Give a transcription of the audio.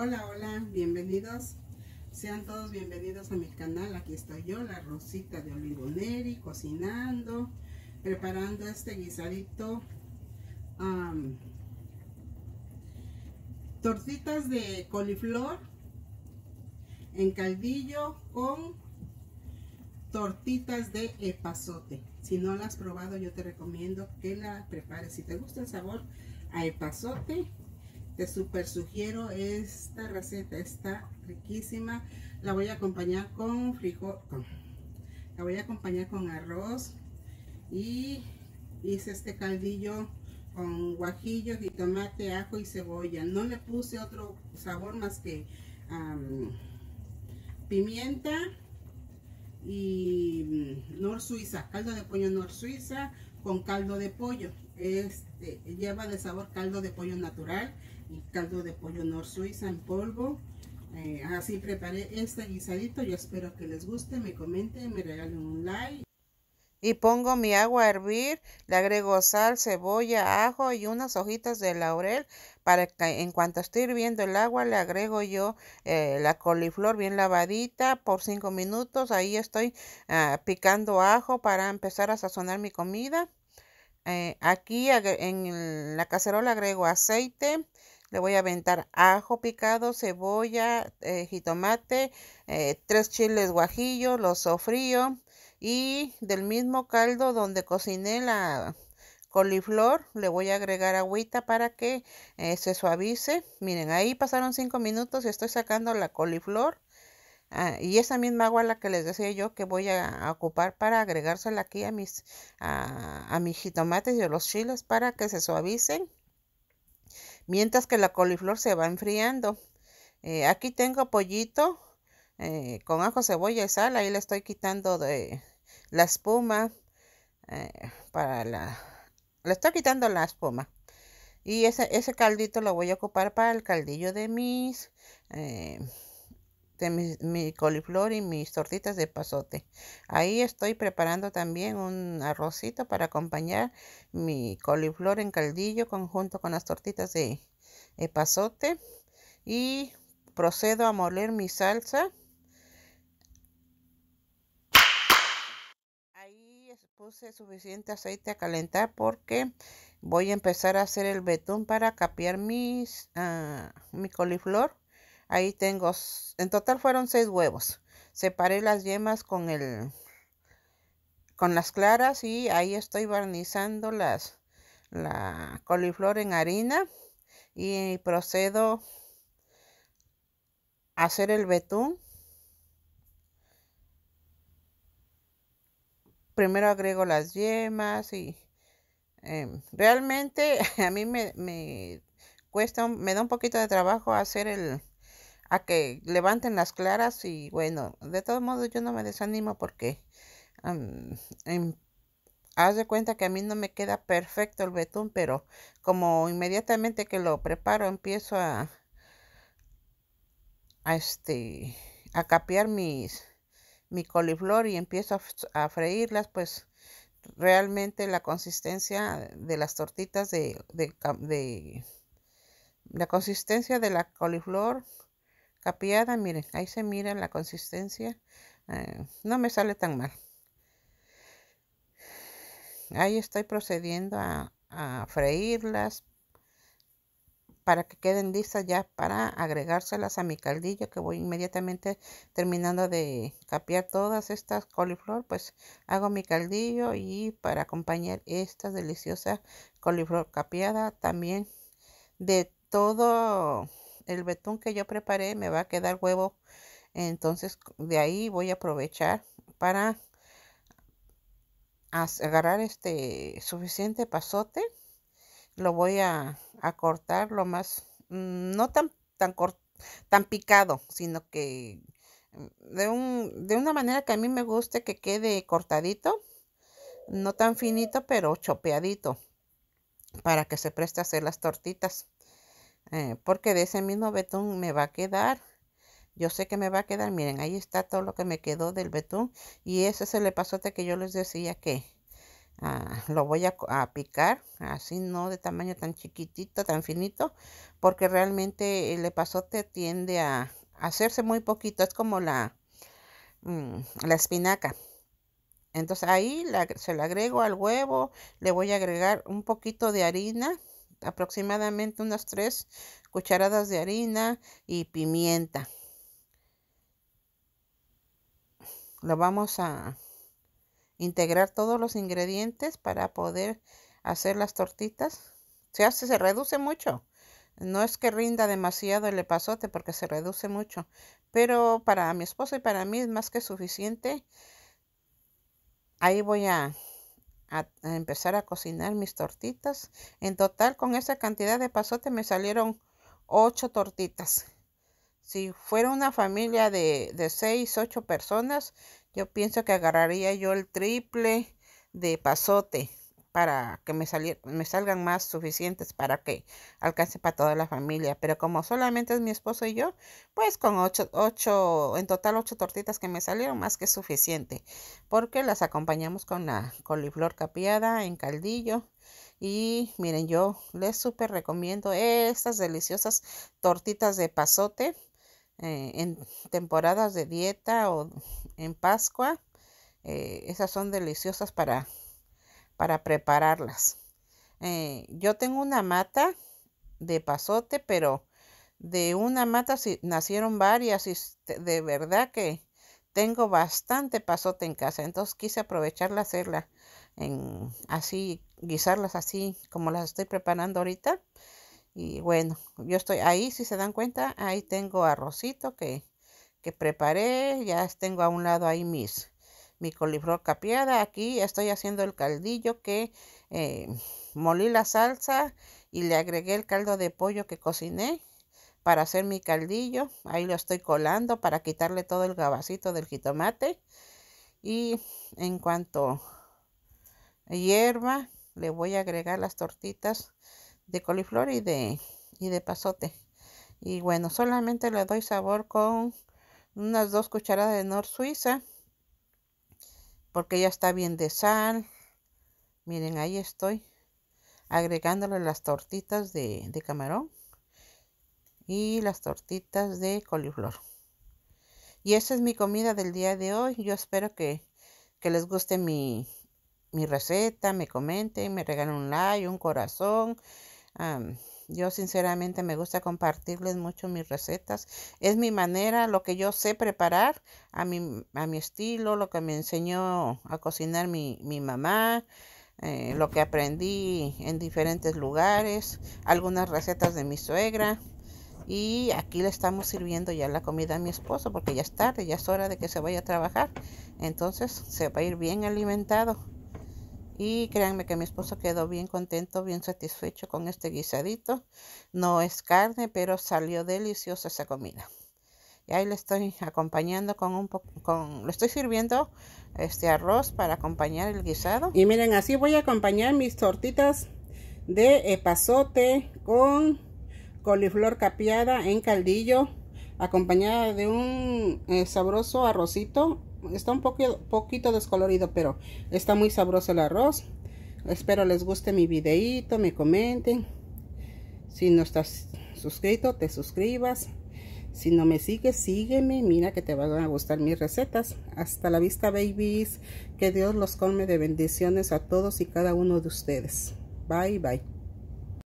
Hola, hola, bienvenidos. Sean todos bienvenidos a mi canal. Aquí estoy yo, la Rosita de Olivoneri, cocinando, preparando este guisadito. tortitas de coliflor en caldillo con tortitas de epazote. Si no las has probado, yo te recomiendo que la prepares. Si te gusta el sabor a epazote, te super sugiero esta receta, está riquísima. La voy a acompañar con frijol, la voy a acompañar con arroz y hice este caldillo con guajillo, tomate ajo y cebolla. No le puse otro sabor más que pimienta y nor suiza, caldo de pollo nor suiza con caldo de pollo. Este lleva de sabor caldo de pollo natural caldo de pollo nor suiza en polvo. Eh, así preparé este guisadito. Yo espero que les guste, me comenten, me regalen un like. Y pongo mi agua a hervir, le agrego sal, cebolla, ajo y unas hojitas de laurel para que en cuanto esté hirviendo el agua le agrego yo eh, la coliflor bien lavadita por 5 minutos. Ahí estoy ah, picando ajo para empezar a sazonar mi comida. Eh, aquí en la cacerola agrego aceite, le voy a aventar ajo picado, cebolla, eh, jitomate, eh, tres chiles guajillo, los sofrío y del mismo caldo donde cociné la coliflor le voy a agregar agüita para que eh, se suavice. Miren, ahí pasaron cinco minutos y estoy sacando la coliflor. Ah, y esa misma agua la que les decía yo que voy a, ocupar para agregársela aquí a mis, a, a mis jitomates y a los chiles para que se suavicen mientras que la coliflor se va enfriando. Eh, aquí tengo pollito eh, con ajo, cebolla y sal. Ahí le estoy quitando de la espuma eh, para la... Le estoy quitando la espuma. Y ese, ese, caldito lo voy a ocupar para el caldillo de mis mi, coliflor y mis tortitas de pasote. Ahí estoy preparando también un arrocito para acompañar mi coliflor en caldillo conjunto con las tortitas de, pasote. Y procedo a moler mi salsa. Ahí puse suficiente aceite a calentar porque voy a empezar a hacer el betún para capear mis, ah, mi coliflor Ahí tengo, en total fueron seis huevos. Separé las yemas con el, con las claras y ahí estoy barnizando las, la coliflor en harina y procedo a hacer el betún. Primero agrego las yemas y em, realmente a mí me, me cuesta, me da un poquito de trabajo hacer el, a que levanten las claras y bueno, de todos modos yo no me desanimo porque em, haz de cuenta que a mí no me queda perfecto el betún, pero como inmediatamente que lo preparo empiezo a, este a capear mis mi coliflor y empiezo a, freírlas, pues realmente la consistencia de las tortitas de, de la consistencia de la coliflor capeada, miren, ahí se mira la consistencia, eh, no me sale tan mal. Ahí estoy procediendo a, freírlas para que queden listas ya para agregárselas a mi caldillo que voy inmediatamente terminando de capear todas estas coliflor pues hago mi caldillo y para acompañar esta deliciosa coliflor capeada también de todo el betún que yo preparé me va a quedar huevo. Entonces de ahí voy a aprovechar para agarrar este suficiente pasote. Lo voy a, cortar lo más, mm, no tan, tan, tan picado, sino que mm, de, un, de una manera que a mí me guste que quede cortadito. No tan finito, pero chopeadito para que se preste a hacer las tortitas. Eh, porque de ese mismo betún me va a quedar yo sé que me va a quedar miren ahí está todo lo que me quedó del betún y ese es el epazote que yo les decía que ah, lo voy a, picar así no de tamaño tan chiquitito tan finito porque realmente el epazote tiende a hacerse muy poquito es como la mm, la espinaca entonces ahí se le agrego al huevo le voy a agregar un poquito de harina aproximadamente unas 3 cucharadas de harina y pimienta. Lo vamos a integrar todos los ingredientes para poder hacer las tortitas. Se hace, se reduce mucho. No es que rinda demasiado el epazote porque se reduce mucho. Pero para mi esposo y para mí es más que suficiente. Ahí voy a a, empezar a cocinar mis tortitas. En total, con esa cantidad de pasote me salieron 8 tortitas. Si fuera una familia de, de 6, 8 personas, yo pienso que agarraría yo el triple de pasote para que me, salgan más suficientes para que alcance para toda la familia. Pero como solamente es mi esposo y yo, pues con ocho, en total ocho tortitas que me salieron, más que suficiente. Porque las acompañamos con la coliflor capiada en caldillo. Y miren, yo les súper recomiendo estas deliciosas tortitas de pasote eh, en temporadas de dieta o en Pascua. Eh, esas son deliciosas para para prepararlas. Eh, yo tengo una mata de pasote, pero de una mata si, nacieron varias y de verdad que tengo bastante pasote en casa. Entonces quise aprovecharla, hacerla en, así, guisarlas así como las estoy preparando ahorita. Y bueno, yo estoy ahí, si se dan cuenta, ahí tengo arrocito que, que preparé. Ya tengo a un lado ahí mis mi coliflor capiada. Aquí estoy haciendo el caldillo que eh, molí la salsa y le agregué el caldo de pollo que cociné para hacer mi caldillo. Ahí lo estoy colando para quitarle todo el gabacito del jitomate. Y en cuanto hierba, le voy a agregar las tortitas de coliflor y de, y de pasote. Y bueno, solamente le doy sabor con unas dos cucharadas de nor suiza porque ya está bien de sal. Miren, ahí estoy agregándole las tortitas de, camarón y las tortitas de coliflor. Y esa es mi comida del día de hoy. Yo espero que, que les guste mi, receta, me comenten, me regalen un like, un corazón. Yo sinceramente me gusta compartirles mucho mis recetas. Es mi manera, lo que yo sé preparar a mi, a mi estilo, lo que me enseñó a cocinar mi, mamá, eh, lo que aprendí en diferentes lugares, algunas recetas de mi suegra. Y aquí le estamos sirviendo ya la comida a mi esposo porque ya es tarde, ya es hora de que se vaya a trabajar. Entonces se va a ir bien alimentado. Y créanme que mi esposo quedó bien contento, bien satisfecho con este guisadito. No es carne, pero salió deliciosa esa comida. Y ahí le estoy acompañando con un poco, con, le estoy sirviendo este arroz para acompañar el guisado. Y miren, así voy a acompañar mis tortitas de epazote con coliflor capeada en caldillo acompañada de un eh, sabroso arrocito está un poquito descolorido, pero está muy sabroso el arroz. Espero les guste mi videito, me comenten. Si no estás suscrito, te suscribas. Si no me sigues, sígueme. Mira que te van a gustar mis recetas. Hasta la vista, babies. Que Dios los come de bendiciones a todos y cada uno de ustedes. Bye, bye.